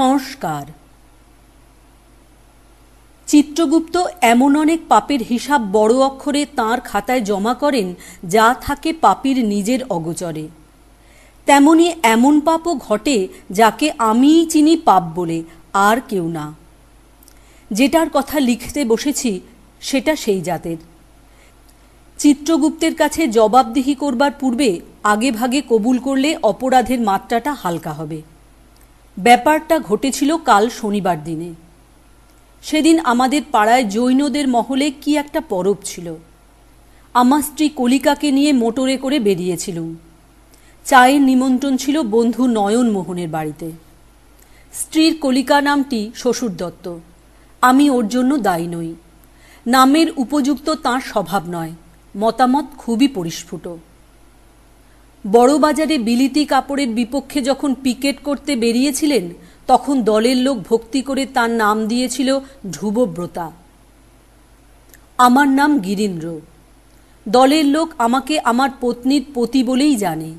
সংস্কার চিত্রগুপ্ত এমন অনেক পাপের হিসাব বড় অক্ষরে তার খাতায় জমা করেন যা থাকে পাপির নিজের অগোচরে তেমনি এমন পাপও ঘটে যাকে আমিই চিনি পাপ বলে আর কেউ না যেটার কথা লিখতে বসেছি সেটা সেই জাতের চিত্রগুপ্তের কাছে জবাবদিহি করবার পূর্বে আগে ভাগে কবুল করলে অপরাধের মাত্রাটা হালকা হবে ব্যাপারটা ঘটেছিল কাল শনিবার দিনে সেদিন আমাদের পাড়ায় জৈনদের মহলে কি একটা পরব ছিল আমার স্ত্রী কলিকাকে নিয়ে মোটরে করে বেরিয়েছিলুম চায়ের নিমন্ত্রণ ছিল বন্ধু নয়ন মোহনের বাড়িতে স্ত্রীর কলিকা নামটি শ্বশুর দত্ত আমি ওর জন্য দায়ী নই নামের উপযুক্ত তাঁর স্বভাব নয় মতামত খুবই পরিস্ফুট বড়বাজারে বিলিতি কাপড়ের বিপক্ষে যখন পিকেট করতে বেরিয়েছিলেন তখন দলের লোক ভক্তি করে তার নাম দিয়েছিল ধ্রুবব্রতা আমার নাম গিরীন্দ্র দলের লোক আমাকে আমার পত্নীর পতি বলেই জানে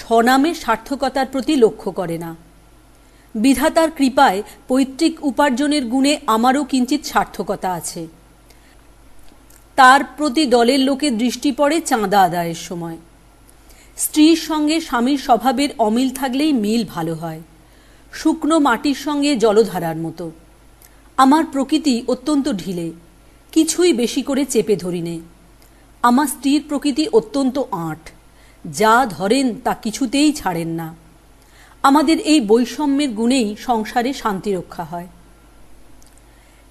স্বনামে সার্থকতার প্রতি লক্ষ্য করে না বিধাতার কৃপায় পৈতৃক উপার্জনের গুণে আমারও কিঞ্চিত সার্থকতা আছে তার প্রতি দলের লোকে দৃষ্টি পড়ে চাঁদা আদায়ের সময় স্ত্রীর সঙ্গে স্বামীর স্বভাবের অমিল থাকলেই মিল ভালো হয় শুকনো মাটির সঙ্গে জলধারার মতো আমার প্রকৃতি অত্যন্ত ঢিলে কিছুই বেশি করে চেপে ধরি আমার স্ত্রীর প্রকৃতি অত্যন্ত আঁট যা ধরেন তা কিছুতেই ছাড়েন না আমাদের এই বৈষম্যের গুণেই সংসারে শান্তি রক্ষা হয়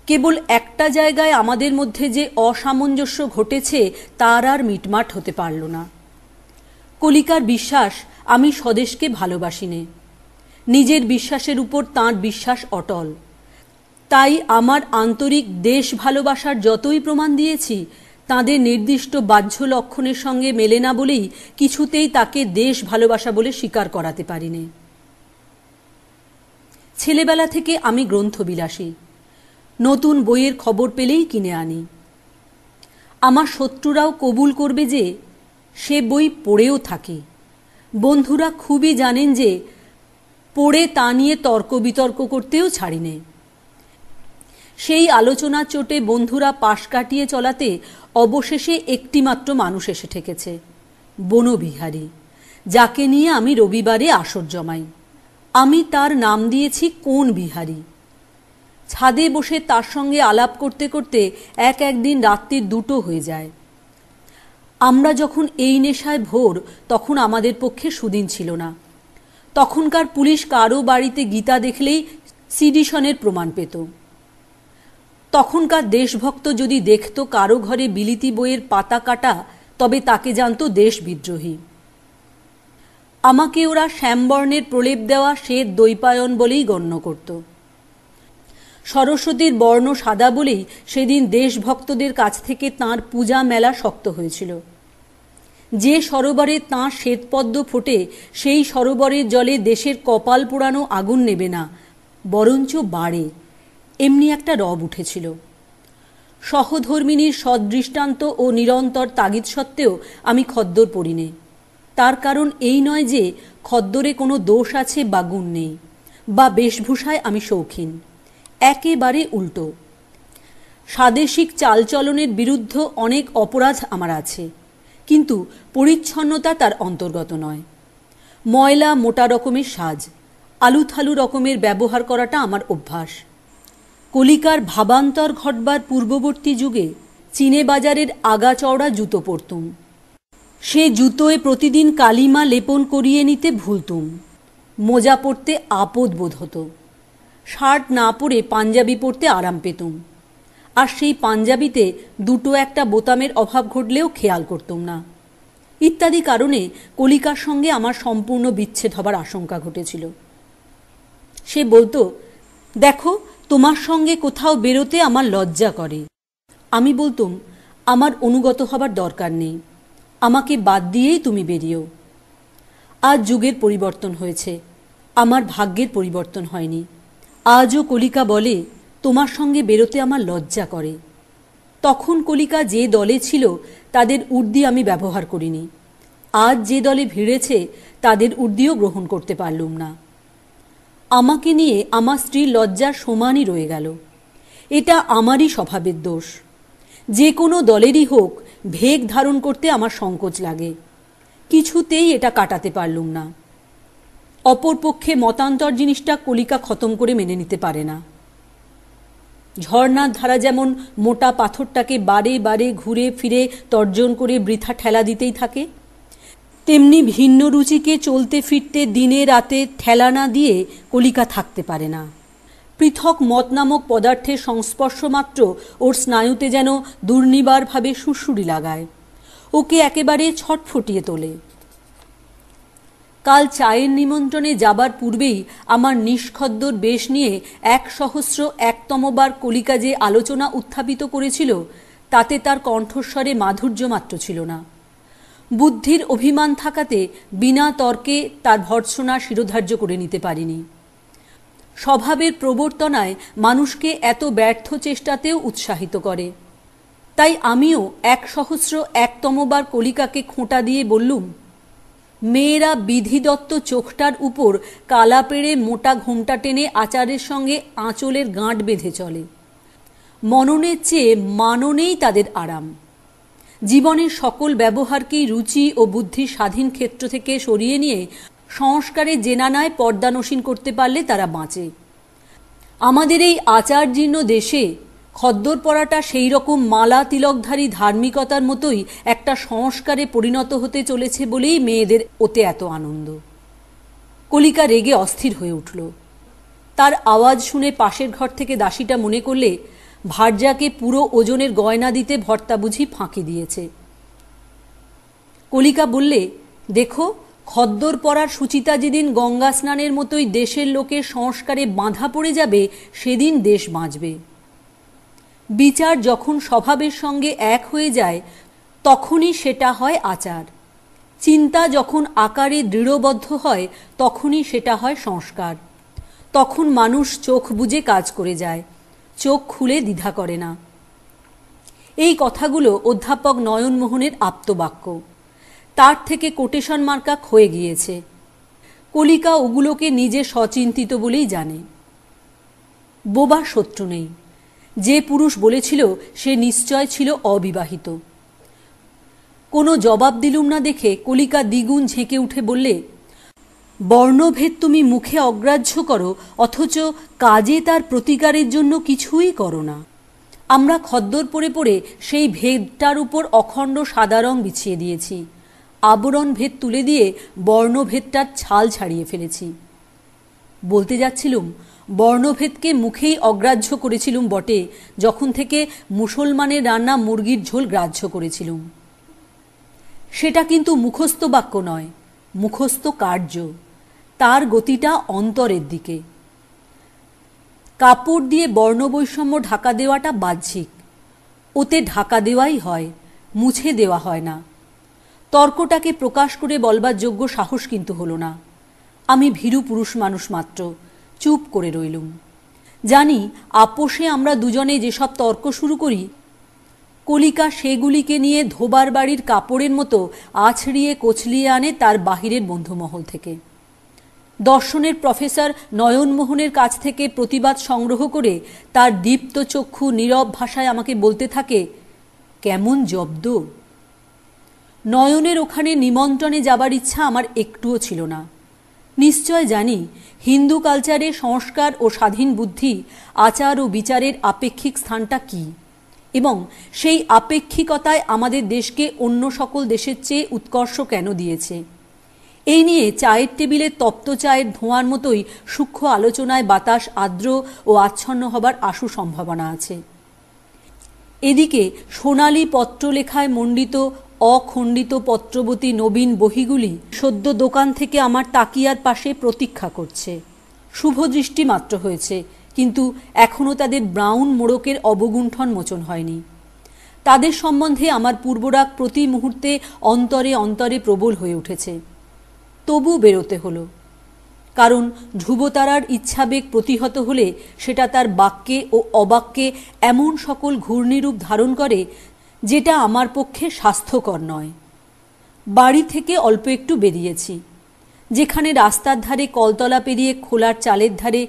কেবল একটা জায়গায় আমাদের মধ্যে যে অসামঞ্জস্য ঘটেছে তার আর মিটমাট হতে পারল না কলিকার বিশ্বাস আমি স্বদেশকে ভালোবাসি নে নিজের বিশ্বাসের উপর তাঁর বিশ্বাস অটল তাই আমার আন্তরিক দেশ ভালোবাসার যতই প্রমাণ দিয়েছি তাঁদের নির্দিষ্ট বাহ্য লক্ষণের সঙ্গে মেলে না বলেই কিছুতেই তাকে দেশ ভালোবাসা বলে স্বীকার করাতে পারিনি ছেলেবেলা থেকে আমি গ্রন্থবিলাসী নতুন বইয়ের খবর পেলেই কিনে আনি আমার শত্রুরাও কবুল করবে যে সে বই পড়েও থাকে বন্ধুরা খুবই জানেন যে পড়ে তা নিয়ে তর্ক বিতর্ক করতেও ছাড়িনে সেই আলোচনা চোটে বন্ধুরা পাশ কাটিয়ে চলাতে অবশেষে একটিমাত্র মানুষ এসে ঠেকেছে বনবিহারী যাকে নিয়ে আমি রবিবারে আসর জমাই আমি তার নাম দিয়েছি কোন বিহারী ছাদে বসে তার সঙ্গে আলাপ করতে করতে এক একদিন রাত্রির দুটো হয়ে যায় আমরা যখন এই নেশায় ভোর তখন আমাদের পক্ষে সুদিন ছিল না তখনকার পুলিশ কারো বাড়িতে গীতা দেখলেই সিডিশনের প্রমাণ পেত তখনকার দেশভক্ত যদি দেখত কারো ঘরে বিলিতি বইয়ের পাতা কাটা তবে তাকে জানত দেশ বিদ্রোহী আমাকে ওরা শ্যামবর্ণের প্রলেপ দেওয়া সে দৈপায়ন বলেই গণ্য করত সরস্বতীর বর্ণ সাদা বলেই সেদিন দেশভক্তদের কাছ থেকে তাঁর পূজা মেলা শক্ত হয়েছিল যে সরোবরে তাঁর শ্বেতপদ্ম ফোটে সেই সরোবরের জলে দেশের কপাল পোড়ানো আগুন নেবে না বরঞ্চ বাড়ে এমনি একটা রব উঠেছিল সহধর্মিনীর সদৃষ্টান্ত ও নিরন্তর তাগিদ সত্ত্বেও আমি খদ্দর পড়িনি তার কারণ এই নয় যে খদ্দরে কোনো দোষ আছে বা গুণ নেই বা বেশভূষায় আমি শৌখিন একেবারে উল্টো স্বাদেশিক চালচলনের বিরুদ্ধ অনেক অপরাধ আমার আছে কিন্তু পরিচ্ছন্নতা তার অন্তর্গত নয় ময়লা মোটা রকমের সাজ আলুথালু রকমের ব্যবহার করাটা আমার অভ্যাস কলিকার ভাবান্তর ঘটবার পূর্ববর্তী যুগে চীনে বাজারের আগাচওড়া জুতো পরতুম সে জুতোয় প্রতিদিন কালিমা লেপন করিয়ে নিতে ভুলতুম মোজা পরতে আপদ বোধ হতো শার্ট না পরে পাঞ্জাবি পরতে আরাম পেতুম আর সেই পাঞ্জাবিতে দুটো একটা বোতামের অভাব ঘটলেও খেয়াল করতাম না ইত্যাদি কারণে কলিকার সঙ্গে আমার সম্পূর্ণ বিচ্ছেদ হবার আশঙ্কা ঘটেছিল সে বলতো দেখো তোমার সঙ্গে কোথাও বেরোতে আমার লজ্জা করে আমি বলতুম আমার অনুগত হবার দরকার নেই আমাকে বাদ দিয়েই তুমি বেরিয়েও আজ যুগের পরিবর্তন হয়েছে আমার ভাগ্যের পরিবর্তন হয়নি আজও কলিকা বলে তোমার সঙ্গে বেরোতে আমার লজ্জা করে তখন কলিকা যে দলে ছিল তাদের উর্দি আমি ব্যবহার করিনি আজ যে দলে ভিড়েছে তাদের উর্দিও গ্রহণ করতে পারলুম না আমাকে নিয়ে আমার স্ত্রীর লজ্জার সমানই রয়ে গেল এটা আমারই স্বভাবের দোষ যে কোনো দলেরই হোক ভেগ ধারণ করতে আমার সংকোচ লাগে কিছুতেই এটা কাটাতে পারলুম না অপরপক্ষে মতান্তর জিনিসটা কলিকা খতম করে মেনে নিতে পারে না ঝর্ণার ধারা যেমন মোটা পাথরটাকে বারে বারে ঘুরে ফিরে তর্জন করে বৃথা ঠেলা দিতেই থাকে তেমনি ভিন্ন রুচিকে চলতে ফিরতে দিনে রাতে ঠেলা না দিয়ে কলিকা থাকতে পারে না পৃথক মত নামক পদার্থের সংস্পর্শ মাত্র ওর স্নায়ুতে যেন দুর্নিবারভাবে সুরসুরি লাগায় ওকে একেবারে ছটফটিয়ে তোলে কাল চায়ের নিমন্ত্রণে যাবার পূর্বেই আমার নিষ্খদ্দর বেশ নিয়ে এক সহস্র একতমবার কলিকা যে আলোচনা উত্থাপিত করেছিল তাতে তার কণ্ঠস্বরে মাধুর্য মাত্র ছিল না বুদ্ধির অভিমান থাকাতে বিনা তর্কে তার ভর্ৎসনা শিরোধার্য করে নিতে পারিনি স্বভাবের প্রবর্তনায় মানুষকে এত ব্যর্থ চেষ্টাতেও উৎসাহিত করে তাই আমিও এক সহস্র একতমবার কলিকাকে খোঁটা দিয়ে বললুম মেয়েরা বিধিদত্ত চোখটার উপর কালা পেড়ে মোটা ঘোমটা টেনে আচারের সঙ্গে আঁচলের গাঁট বেঁধে চলে মননের চেয়ে মাননেই তাদের আরাম জীবনের সকল ব্যবহারকেই রুচি ও বুদ্ধি স্বাধীন ক্ষেত্র থেকে সরিয়ে নিয়ে সংস্কারে জেনানায় পর্দানসীন করতে পারলে তারা বাঁচে আমাদের এই আচারজীর্ণ দেশে খদ্দর পড়াটা সেই রকম মালা তিলকধারী ধার্মিকতার মতোই একটা সংস্কারে পরিণত হতে চলেছে বলেই মেয়েদের ওতে এত আনন্দ কলিকা রেগে অস্থির হয়ে উঠল তার আওয়াজ শুনে পাশের ঘর থেকে দাসীটা মনে করলে ভারজাকে পুরো ওজনের গয়না দিতে ভর্তা বুঝি ফাঁকি দিয়েছে কলিকা বললে দেখো খদ্দর পরার সুচিতা যেদিন গঙ্গা স্নানের মতোই দেশের লোকের সংস্কারে বাঁধা পড়ে যাবে সেদিন দেশ বাঁচবে বিচার যখন স্বভাবের সঙ্গে এক হয়ে যায় তখনই সেটা হয় আচার চিন্তা যখন আকারে দৃঢ়বদ্ধ হয় তখনই সেটা হয় সংস্কার তখন মানুষ চোখ বুঝে কাজ করে যায় চোখ খুলে দ্বিধা করে না এই কথাগুলো অধ্যাপক নয়নমোহনের আপ্তবাক্য তার থেকে কোটেশন মার্কা হয়ে গিয়েছে কলিকা ওগুলোকে নিজে সচিন্তিত বলেই জানে বোবা শত্রু নেই যে পুরুষ বলেছিল সে নিশ্চয় ছিল অবিবাহিত কোনো জবাব দিলুম না দেখে কলিকা দ্বিগুণ ঝেঁকে উঠে বললে বর্ণভেদ তুমি মুখে অগ্রাহ্য করো অথচ কাজে তার প্রতিকারের জন্য কিছুই করো না আমরা খদ্দর পরে পরে সেই ভেদটার উপর অখণ্ড সাদা রং বিছিয়ে দিয়েছি আবরণ ভেদ তুলে দিয়ে বর্ণভেদটার ছাল ছাড়িয়ে ফেলেছি বলতে যাচ্ছিলুম বর্ণভেদকে মুখেই অগ্রাহ্য করেছিলুম বটে যখন থেকে মুসলমানের রান্না মুরগির ঝোল গ্রাহ্য করেছিলুম সেটা কিন্তু মুখস্থ বাক্য নয় মুখস্থ কার্য তার গতিটা অন্তরের দিকে কাপড় দিয়ে বর্ণবৈষম্য ঢাকা দেওয়াটা বাহ্যিক ওতে ঢাকা দেওয়াই হয় মুছে দেওয়া হয় না তর্কটাকে প্রকাশ করে বলবার যোগ্য সাহস কিন্তু হলো না আমি ভীরু পুরুষ মানুষ মাত্র চুপ করে রইলুম জানি আপোষে আমরা দুজনে যেসব তর্ক শুরু করি কলিকা সেগুলিকে নিয়ে ধোবার বাড়ির কাপড়ের মতো আছড়িয়ে কোচলিয়ে আনে তার বাহিরের বন্ধুমহল থেকে দর্শনের প্রফেসর নয়নমোহনের কাছ থেকে প্রতিবাদ সংগ্রহ করে তার দীপ্ত চক্ষু নীরব ভাষায় আমাকে বলতে থাকে কেমন জব্দ নয়নের ওখানে নিমন্ত্রণে যাবার ইচ্ছা আমার একটুও ছিল না নিশ্চয় জানি হিন্দু কালচারে সংস্কার ও স্বাধীন বুদ্ধি আচার ও বিচারের আপেক্ষিক স্থানটা কী এবং সেই আপেক্ষিকতায় আমাদের দেশকে অন্য সকল দেশের চেয়ে উৎকর্ষ কেন দিয়েছে এই নিয়ে চায়ের টেবিলে তপ্ত চায়ের ধোঁয়ার মতোই সূক্ষ্ম আলোচনায় বাতাস আর্দ্র ও আচ্ছন্ন হবার আশু সম্ভাবনা আছে এদিকে সোনালি পত্রলেখায় মণ্ডিত অখণ্ডিত পত্রবতী নবীন বহিগুলি সদ্য দোকান থেকে আমার তাকিয়ার পাশে প্রতীক্ষা করছে শুভ দৃষ্টি মাত্র হয়েছে কিন্তু এখনও তাদের ব্রাউন মোড়কের অবগুণ্ঠন মোচন হয়নি তাদের সম্বন্ধে আমার পূর্বরাগ প্রতি মুহূর্তে অন্তরে অন্তরে প্রবল হয়ে উঠেছে তবু বেরোতে হলো কারণ ধ্রুবতারার ইচ্ছাবেগ প্রতিহত হলে সেটা তার বাক্যে ও অবাক্যে এমন সকল ঘূর্ণিরূপ ধারণ করে যেটা আমার পক্ষে স্বাস্থ্যকর নয় বাড়ি থেকে অল্প একটু বেরিয়েছি যেখানে রাস্তার ধারে কলতলা পেরিয়ে খোলার চালের ধারে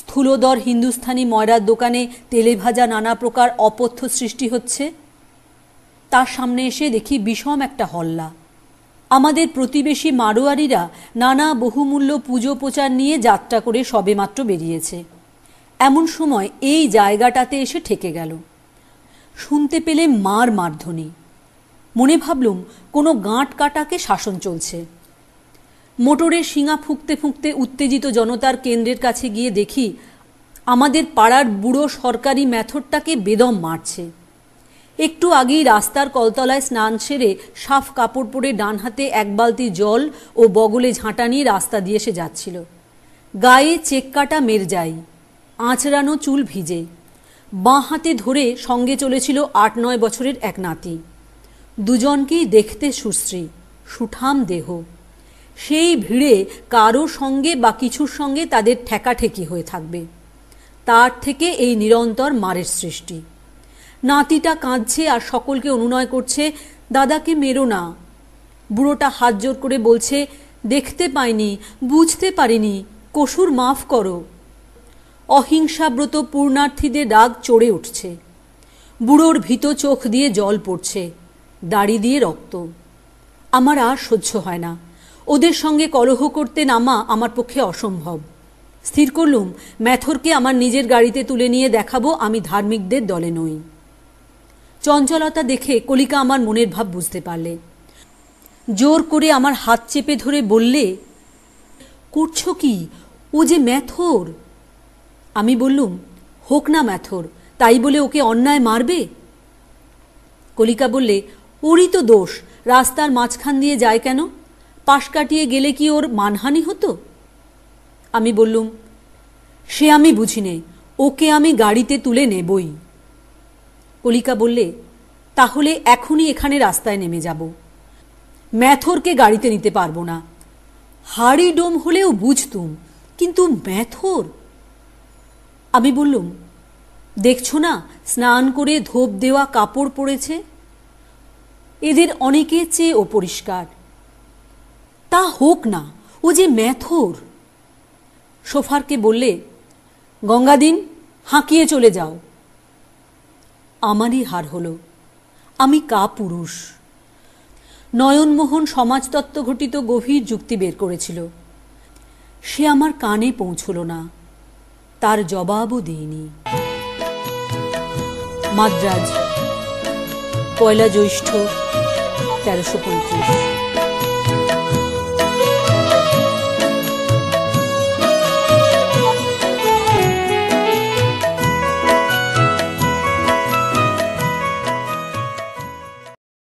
স্থূলদর হিন্দুস্থানি ময়রার দোকানে তেলে ভাজা নানা প্রকার অপথ্য সৃষ্টি হচ্ছে তার সামনে এসে দেখি বিষম একটা হল্লা আমাদের প্রতিবেশী মারোয়ারিরা নানা বহুমূল্য পুজো প্রচার নিয়ে যাত্রা করে সবেমাত্র বেরিয়েছে এমন সময় এই জায়গাটাতে এসে ঠেকে গেল শুনতে পেলে মার মারধ্বনি মনে ভাবলুম কোনো গাঁট কাটাকে শাসন চলছে মোটরে শিঙা ফুঁকতে ফুঁকতে উত্তেজিত জনতার কেন্দ্রের কাছে গিয়ে দেখি আমাদের পাড়ার বুড়ো সরকারি ম্যাথডটাকে বেদম মারছে একটু আগেই রাস্তার কলতলায় স্নান সেরে সাফ কাপড় পরে ডান হাতে এক বালতি জল ও বগলে ঝাঁটা নিয়ে রাস্তা দিয়ে এসে যাচ্ছিল গায়ে চেক কাটা মের যাই আঁচড়ানো চুল ভিজে বাঁ হাতে ধরে সঙ্গে চলেছিল আট নয় বছরের এক নাতি দুজনকেই দেখতে সুশ্রী সুঠাম দেহ সেই ভিড়ে কারো সঙ্গে বা কিছুর সঙ্গে তাদের ঠেকাঠেকি হয়ে থাকবে তার থেকে এই নিরন্তর মারের সৃষ্টি নাতিটা কাঁদছে আর সকলকে অনুনয় করছে দাদাকে মেরো না বুড়োটা হাত জোর করে বলছে দেখতে পাইনি বুঝতে পারিনি কসুর মাফ করো অহিংসাব্রত পূর্ণার্থীদের রাগ চড়ে উঠছে বুড়োর ভীত চোখ দিয়ে জল পড়ছে দাড়ি দিয়ে রক্ত আমার আর সহ্য হয় না ওদের সঙ্গে কলহ করতে নামা আমার পক্ষে অসম্ভব স্থির করলুম ম্যাথরকে আমার নিজের গাড়িতে তুলে নিয়ে দেখাবো আমি ধার্মিকদের দলে নই চঞ্চলতা দেখে কলিকা আমার মনের ভাব বুঝতে পারলে জোর করে আমার হাত চেপে ধরে বললে করছো কি ও যে ম্যাথর আমি বললুম হোক না ম্যাথর তাই বলে ওকে অন্যায় মারবে কলিকা বললে ওরই তো দোষ রাস্তার মাঝখান দিয়ে যায় কেন পাশ কাটিয়ে গেলে কি ওর মানহানি হতো আমি বললুম সে আমি বুঝি নে ওকে আমি গাড়িতে তুলে নেবই কলিকা বললে তাহলে এখনই এখানে রাস্তায় নেমে যাব ম্যাথরকে গাড়িতে নিতে পারবো না হাড়ি ডোম হলেও বুঝতুম কিন্তু ম্যাথর আমি বললুম দেখছো না স্নান করে ধোপ দেওয়া কাপড় পরেছে এদের অনেকে চেয়ে অপরিষ্কার তা হোক না ও যে ম্যাথর সোফারকে বললে গঙ্গাদিন হাঁকিয়ে চলে যাও আমারই হার হল আমি কা পুরুষ নয়নমোহন সমাজতত্ত্ব ঘটিত গভীর যুক্তি বের করেছিল সে আমার কানে পৌঁছল না তার জবাবও দিইনি মাদ্রাজ পয়লা জ্যৈষ্ঠ তেরোশো পঁয়ত্রিশ